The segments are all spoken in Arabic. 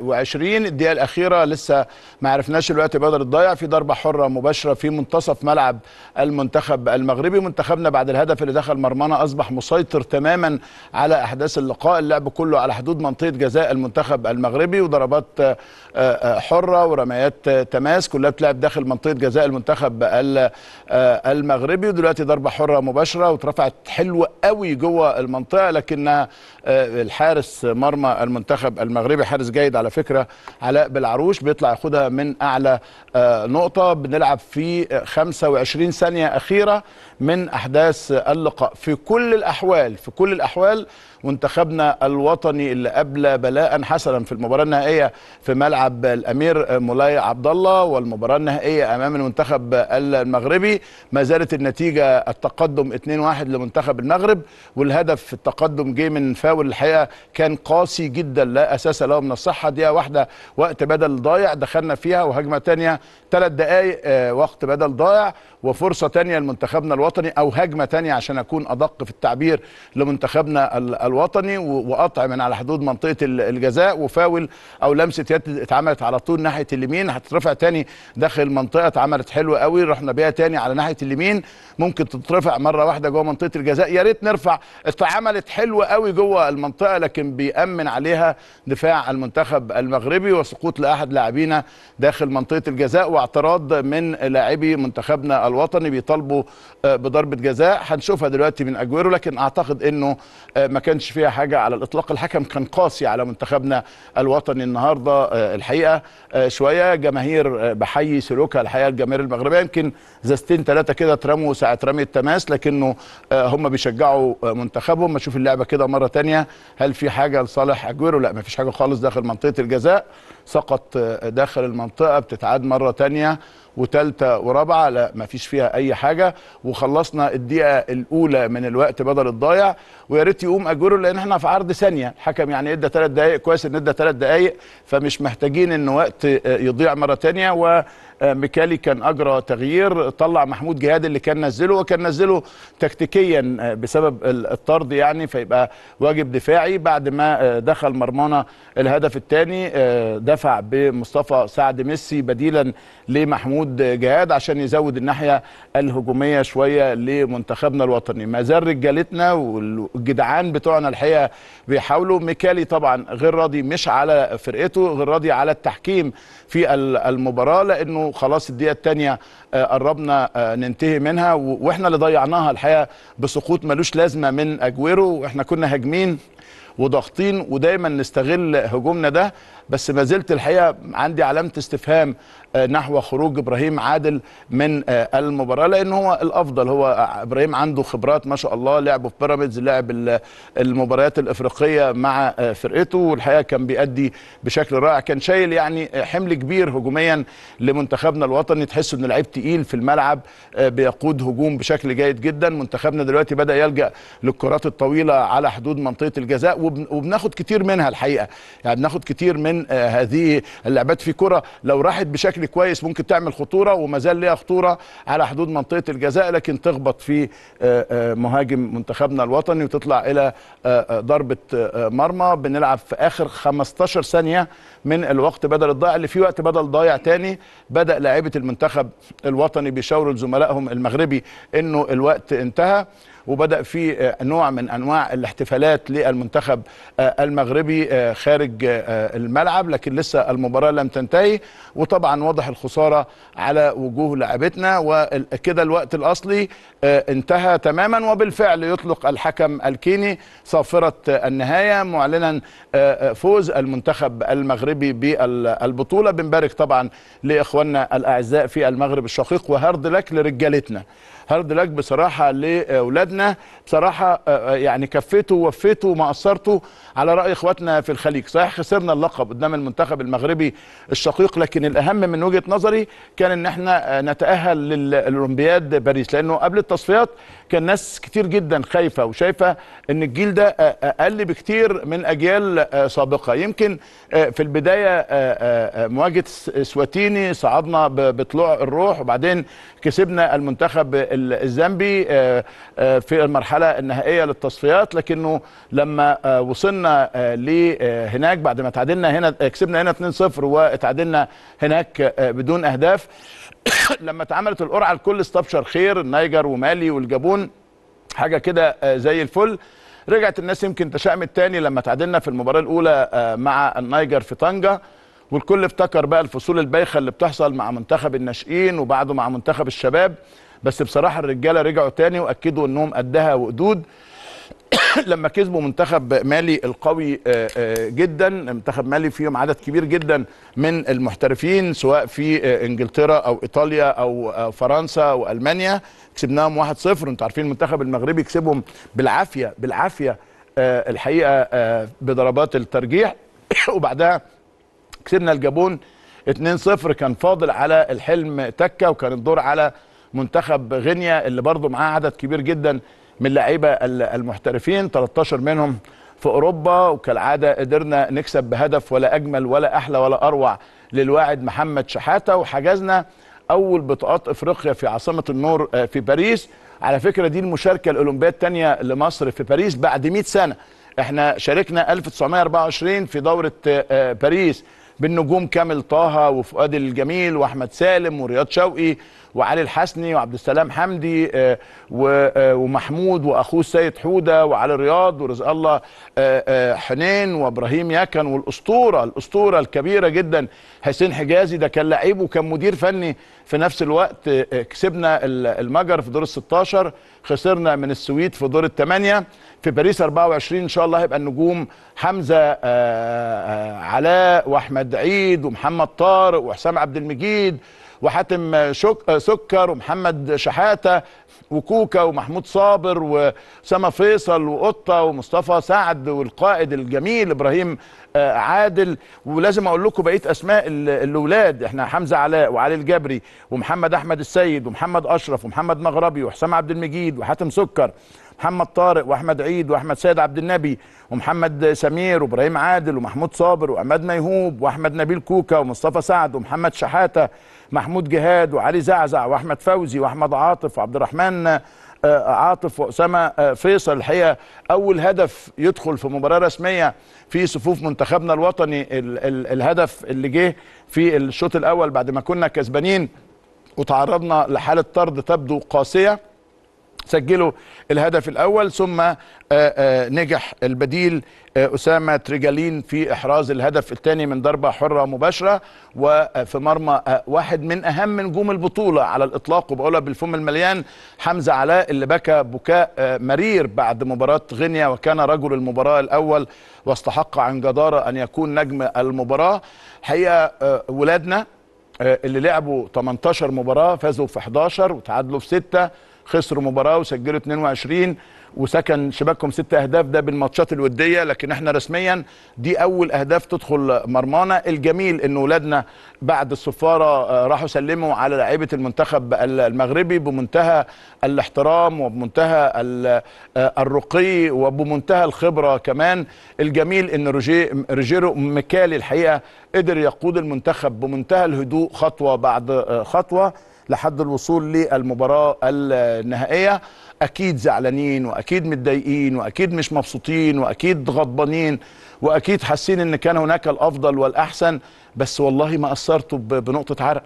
وعشرين الدقيقة الأخيرة لسه ما عرفناش الوقت بدل الضايع في ضربة حرة مباشرة في منتصف ملعب المنتخب المغربي منتخبنا بعد الهدف اللي دخل مرمانا أصبح مسيطر تماما على أحداث اللقاء اللعب كله على حدود منطقة جزاء المنتخب المغربي وضربات آه، آه، آه، حرة ورميات تماس كلها بتلعب داخل منطقة جزاء المنتخب المغربي ودلوقتي ضربة حرة مباشرة واترفعت حلوة قوي جوه المنطقة لكنها الحارس مرمى المنتخب المغربي حارس جاي الجيد على فكره علاء بالعروش بيطلع ياخدها من اعلى آه، نقطه بنلعب في 25 ثانيه اخيره من أحداث اللقاء في كل الأحوال في كل الأحوال منتخبنا الوطني اللي أبلى بلاء حسنا في المباراة النهائية في ملعب الأمير مولاي عبد الله والمباراة النهائية أمام المنتخب المغربي ما زالت النتيجة التقدم 2-1 لمنتخب المغرب والهدف التقدم جه من فاول الحقيقة كان قاسي جدا لا أساس له من الصحة دقيقة واحدة وقت بدل ضايع دخلنا فيها وهجمة ثانيه ثلاث دقايق آه، وقت بدل ضايع وفرصة ثانيه لمنتخبنا الوطني الوطني او هجمه ثانيه عشان اكون ادق في التعبير لمنتخبنا الوطني وقطع من على حدود منطقه الجزاء وفاول او لمسه يد اتعملت على طول ناحيه اليمين هتترفع ثاني داخل المنطقه اتعملت حلوه قوي رحنا بيها ثاني على ناحيه اليمين ممكن تترفع مره واحده جوه منطقه الجزاء يا ريت نرفع اتعملت حلوه قوي جوه المنطقه لكن بيامن عليها دفاع المنتخب المغربي وسقوط لاحد لاعبينا داخل منطقه الجزاء واعتراض من لاعبي منتخبنا الوطني بيطالبوا آه، بضربه جزاء هنشوفها دلوقتي من اجويرو لكن اعتقد انه آه، ما كانش فيها حاجه على الاطلاق الحكم كان قاسي على منتخبنا الوطني النهارده آه، الحقيقه آه، شويه جماهير بحيي سلوكها الحقيقه الجماهير المغربيه يمكن زازتين ثلاثه كده اترموا ساعه رمي التماس لكنه هم بيشجعوا منتخبهم اشوف اللعبه كده مره ثانيه هل في حاجه لصالح اجويرو لا ما فيش حاجه خالص داخل منطقه الجزاء سقط داخل المنطقه بتتعاد مره ثانيه وثالثه ورابعه لا ما فيش فيها اي حاجه وخلصنا الدقيقه الاولى من الوقت بدل الضايع ويا ريت يقوم اجوره لان احنا في عرض ثانيه الحكم يعني ادى ثلاث دقائق كويس ان ادى ثلاث دقائق فمش محتاجين ان وقت آه، يضيع مره ثانيه و آه، ميكالي كان اجرى تغيير طلع محمود جهاد اللي كان نزله وكان نزله تكتيكيا آه، بسبب الطرد يعني فيبقى واجب دفاعي بعد ما آه، دخل مرمانا الهدف الثاني دفع بمصطفى سعد ميسي بديلا لمحمود جهاد عشان يزود الناحيه الهجوميه شويه لمنتخبنا الوطني ما زال رجالتنا والجدعان بتوعنا الحقيقه بيحاولوا ميكالي طبعا غير راضي مش على فرقته غير راضي على التحكيم في المباراه لانه خلاص الدقيقه الثانيه آه، قربنا آه، ننتهي منها واحنا اللي ضيعناها الحقيقه بسقوط ملوش لازمه من اجويرو واحنا كنا هاجمين وضاغطين ودايما نستغل هجومنا ده بس ما زلت الحقيقه عندي علامه استفهام آه، نحو خروج ابراهيم عادل من آه، المباراه لان هو الافضل هو ابراهيم عنده خبرات ما شاء الله لعبه في بيراميدز لعب المباريات الافريقيه مع آه، فرقته والحقيقه كان بيأدي بشكل رائع كان شايل يعني حمل كبير هجوميا لمنتخبنا الوطني تحس انه لعيب تقيل في الملعب بيقود هجوم بشكل جيد جدا منتخبنا دلوقتي بدا يلجا للكرات الطويله على حدود منطقه الجزء الجزاء وبناخد كتير منها الحقيقه يعني بناخد كتير من آه، هذه اللعبات في كره لو راحت بشكل كويس ممكن تعمل خطوره وما زال ليها خطوره على حدود منطقه الجزاء لكن تخبط في آه، آه، مهاجم منتخبنا الوطني وتطلع الى ضربه مرمى بنلعب في اخر 15 ثانيه من الوقت بدل الضائع اللي في وقت بدل ضايع تاني بدا لاعيبه المنتخب الوطني بيشاوروا لزملائهم المغربي انه الوقت انتهى وبدا في آه، نوع من انواع الاحتفالات للمنتخب آه، المغربي آه، خارج الملعب لكن لسه المباراه لم تنتهي وطبعا واضح الخساره على وجوه لاعبتنا وكده الوقت الاصلي انتهى تماما وبالفعل يطلق الحكم الكيني صافره النهايه معلنا فوز المنتخب المغربي بالبطوله بنبارك طبعا لاخواننا الاعزاء في المغرب الشقيق وهارد لك لرجالتنا هارد لك بصراحه لاولادنا بصراحه آه، آه، يعني كفيتوا ووفيتوا وما قصرتوا على راي اخواتنا في الخليج صحيح خسرنا اللقب قدام المنتخب المغربي الشقيق لكن الاهم من وجهه نظري كان ان احنا آه، نتاهل للاولمبياد باريس لانه قبل التصفيات كان ناس كتير جدا خايفه وشايفه ان الجيل ده اقل بكتير من اجيال سابقه يمكن في البدايه مواجهه سواتيني صعدنا بطلوع الروح وبعدين كسبنا المنتخب الزامبي آه، آه، في المرحله النهائيه للتصفيات لكنه لما آه، وصلنا لهناك بعد ما تعادلنا هنا كسبنا هنا 2-0 واتعادلنا هناك بدون اهداف لما اتعملت القرعه الكل استبشر خير النيجر ومالي والجابون حاجه كده زي الفل رجعت الناس يمكن تشأمت تاني لما تعادلنا في المباراه الاولى مع النيجر في طنجه والكل افتكر بقى الفصول البايخه اللي بتحصل مع منتخب الناشئين وبعده مع منتخب الشباب بس بصراحه الرجاله رجعوا تاني واكدوا انهم قدها وقدود لما كسبوا منتخب مالي القوي آه، آه، جدا منتخب مالي فيهم عدد كبير جدا من المحترفين سواء في آه، انجلترا او ايطاليا او فرنسا والمانيا كسبناهم 1-0 انتوا عارفين المنتخب المغربي كسبهم بالعافيه بالعافيه الحقيقه بضربات الترجيح وبعدها كسبنا الجابون 2-0 كان فاضل على الحلم تكه وكان الدور على منتخب غينيا اللي برضه معاه عدد كبير جدا من اللعيبه المحترفين 13 منهم في اوروبا وكالعاده قدرنا نكسب بهدف ولا اجمل ولا احلى ولا اروع للواعد محمد شحاته وحجزنا اول بطاقات افريقيا في عاصمه النور آه، في باريس على فكره دي المشاركه الاولمبيه الثانيه لمصر في باريس بعد 100 سنه احنا شاركنا 1924 في دوره آه، باريس بالنجوم كامل طه وفؤاد الجميل واحمد سالم ورياض شوقي وعلي الحسني وعبد السلام حمدي آه، آه، ومحمود واخوه السيد حوده وعلي رياض ورزق الله آه، حنين وابراهيم يكن والاسطوره الاسطوره الكبيره جدا حسين حجازي ده كان لعيب وكان مدير فني في نفس الوقت كسبنا المجر في دور ال 16 خسرنا من السويد في دور الثمانيه في باريس 24 ان شاء الله هيبقى النجوم حمزه علاء واحمد عيد ومحمد طارق وحسام عبد المجيد وحاتم شك... سكر ومحمد شحاته وكوكا ومحمود صابر وسما فيصل وقطه ومصطفى سعد والقائد الجميل ابراهيم آه، عادل ولازم اقول لكم بقيه اسماء الاولاد احنا حمزه علاء وعلي الجبري ومحمد احمد السيد ومحمد اشرف ومحمد مغربي وحسام عبد المجيد وحاتم سكر محمد طارق واحمد عيد واحمد سيد عبد النبي ومحمد سمير وابراهيم عادل ومحمود صابر وعماد ميهوب واحمد نبيل كوكا ومصطفى سعد ومحمد شحاته محمود جهاد وعلي زعزع واحمد فوزي واحمد عاطف وعبد الرحمن آه، عاطف واسامه آه، فيصل الحقيقه اول هدف يدخل في مباراه رسميه في صفوف منتخبنا الوطني ال ال الهدف اللي جه في الشوط الاول بعد ما كنا كسبانين وتعرضنا لحاله طرد تبدو قاسيه سجلوا الهدف الاول ثم آه، آه، نجح البديل آه، اسامه تريجالين في احراز الهدف الثاني من ضربه حره مباشره وفي مرمى واحد من اهم نجوم البطوله على الاطلاق وبقولها بالفم المليان حمزه علاء اللي بكى بكاء مرير بعد مباراه غينيا وكان رجل المباراه الاول واستحق عن جداره ان يكون نجم المباراه هي ولادنا اللي لعبوا 18 مباراه فازوا في 11 وتعادلوا في 6 خسروا مباراه وسجلوا 22 وسكن شباكهم ست اهداف ده بالماتشات الوديه لكن احنا رسميا دي اول اهداف تدخل مرمانا الجميل ان ولادنا بعد الصفاره آه، راحوا سلموا على لعيبه المنتخب المغربي بمنتهى الاحترام وبمنتهى آه، الرقي وبمنتهى الخبره كمان الجميل ان روجيرو مكالي الحقيقه قدر يقود المنتخب بمنتهى الهدوء خطوه بعد آه، خطوه لحد الوصول للمباراه النهائيه اكيد زعلانين واكيد متضايقين واكيد مش مبسوطين واكيد غضبانين واكيد حاسين ان كان هناك الافضل والاحسن بس والله ما اثرتوا بنقطه عرق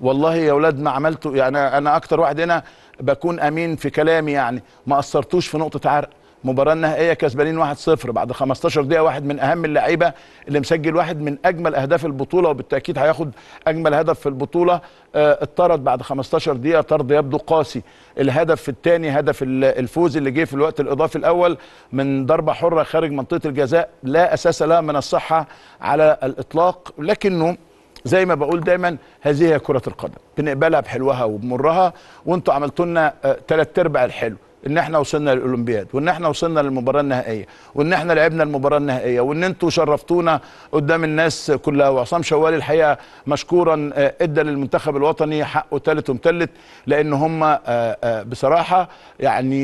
والله يا اولاد ما عملتوا يعني انا اكتر واحد هنا بكون امين في كلامي يعني ما اثرتوش في نقطه عرق مباراه نهائيه كسبانين 1-0 بعد 15 دقيقه واحد من اهم اللعيبه اللي مسجل واحد من اجمل اهداف البطوله وبالتاكيد هياخد اجمل هدف في البطوله اطرد آه، بعد 15 دقيقه طرد يبدو قاسي الهدف الثاني هدف الفوز اللي جه في الوقت الاضافي الاول من ضربه حره خارج منطقه الجزاء لا اساس لها من الصحه على الاطلاق لكنه زي ما بقول دايما هذه هي كره القدم بنقبلها بحلوها وبمرها وانتوا عملتوا لنا ثلاث آه، ارباع الحلو ان احنا وصلنا للاولمبياد وان احنا وصلنا للمباراه النهائيه وان احنا لعبنا المباراه النهائيه وان انتوا شرفتونا قدام الناس كلها وعصام شوالي الحقيقه مشكورا آه، ادى للمنتخب الوطني حقه ثالث ومثلث لان هم آه، آه، بصراحه يعني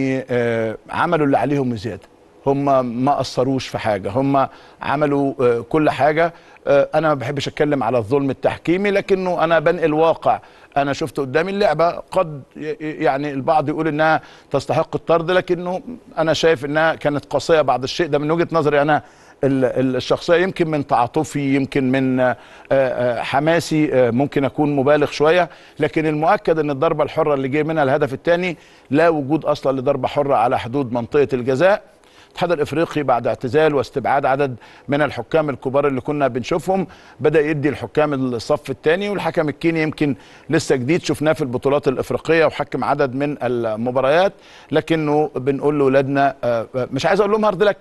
عملوا اللي عليهم وزياده هم ما قصروش في حاجه هم عملوا كل حاجه انا ما بحبش اتكلم على الظلم التحكيمي لكنه انا بنقل واقع انا شفت قدامي اللعبه قد يعني البعض يقول انها تستحق الطرد لكنه انا شايف انها كانت قاسيه بعض الشيء ده من وجهه نظري انا الشخصيه يمكن من تعاطفي يمكن من آه، آه، حماسي آه، ممكن اكون مبالغ شويه لكن المؤكد ان الضربه الحره اللي جه منها الهدف الثاني لا وجود اصلا لضربه حره على حدود منطقه الجزاء الاتحاد الافريقي بعد اعتزال واستبعاد عدد من الحكام الكبار اللي كنا بنشوفهم بدا يدي الحكام الصف الثاني والحكم الكيني يمكن لسه جديد شفناه في البطولات الافريقيه وحكم عدد من المباريات لكنه بنقول لاولادنا آه، آه، مش عايز اقول لهم هارد لك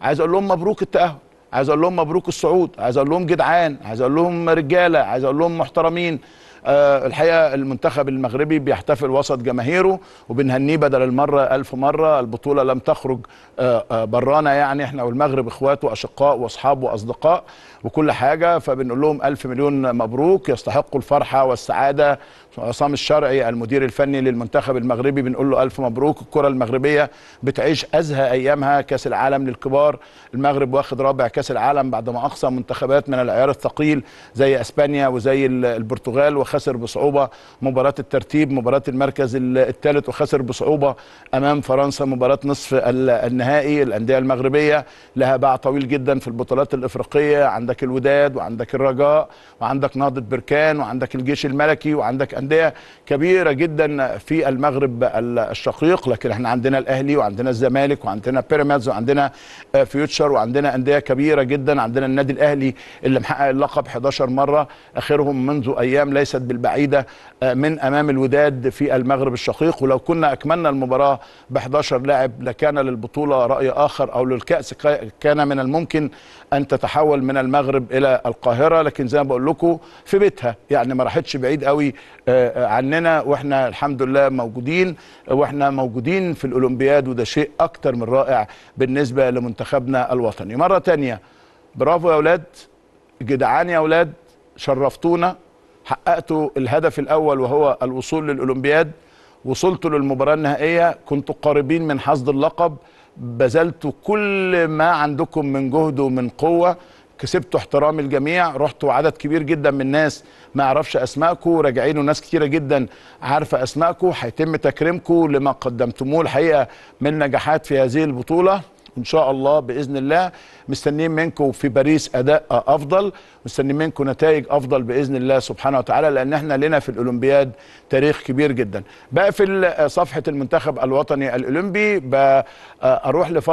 عايز اقول لهم مبروك التاهل عايز اقول لهم مبروك الصعود عايز اقول لهم جدعان عايز اقول لهم رجاله عايز اقول لهم محترمين آه، الحقيقه المنتخب المغربي بيحتفل وسط جماهيره وبنهنيه بدل المره ألف مره البطوله لم تخرج آه، آه، برانا يعني احنا والمغرب اخوات واشقاء واصحاب واصدقاء وكل حاجه فبنقول لهم ألف مليون مبروك يستحقوا الفرحه والسعاده عصام الشرعي المدير الفني للمنتخب المغربي بنقول له الف مبروك الكره المغربيه بتعيش ازهى ايامها كاس العالم للكبار المغرب واخد رابع كاس العالم بعد ما اقصى منتخبات من العيار الثقيل زي اسبانيا وزي البرتغال وخسر بصعوبه مباراه الترتيب مباراه المركز الثالث وخسر بصعوبه امام فرنسا مباراه نصف النهائي الانديه المغربيه لها باع طويل جدا في البطولات الافريقيه عندك الوداد وعندك الرجاء وعندك نهضه بركان وعندك الجيش الملكي وعندك انديه كبيره جدا في المغرب الشقيق لكن احنا عندنا الاهلي وعندنا الزمالك وعندنا بيراميدز وعندنا فيوتشر وعندنا انديه كبيره جدا عندنا النادي الاهلي اللي محقق اللقب 11 مره اخرهم منذ ايام ليست بالبعيده آه، من امام الوداد في المغرب الشقيق ولو كنا اكملنا المباراه ب 11 لاعب لكان للبطوله راي اخر او للكاس كان من الممكن ان تتحول من المغرب الى القاهره لكن زي ما بقول لكم في بيتها يعني ما راحتش بعيد قوي آه، آه، آه، عننا واحنا الحمد لله موجودين آه، واحنا موجودين في الاولمبياد وده شيء اكتر من رائع بالنسبه لمنتخبنا الوطني مره تانية برافو يا اولاد جدعان يا اولاد شرفتونا حققتوا الهدف الاول وهو الوصول للاولمبياد وصلتوا للمباراه النهائيه كنتوا قريبين من حصد اللقب بذلتوا كل ما عندكم من جهد ومن قوه كسبتوا احترام الجميع رحتوا عدد كبير جدا من الناس ما يعرفش اسمائكم راجعين وناس كتيره جدا عارفه اسمائكم هيتم تكريمكم لما قدمتموه الحقيقه من نجاحات في هذه البطوله ان شاء الله باذن الله مستنيين منكم في باريس اداء افضل مستنيين منكم نتائج افضل باذن الله سبحانه وتعالى لان احنا لنا في الاولمبياد تاريخ كبير جدا بقفل صفحه المنتخب الوطني الاولمبي بروح آه، لف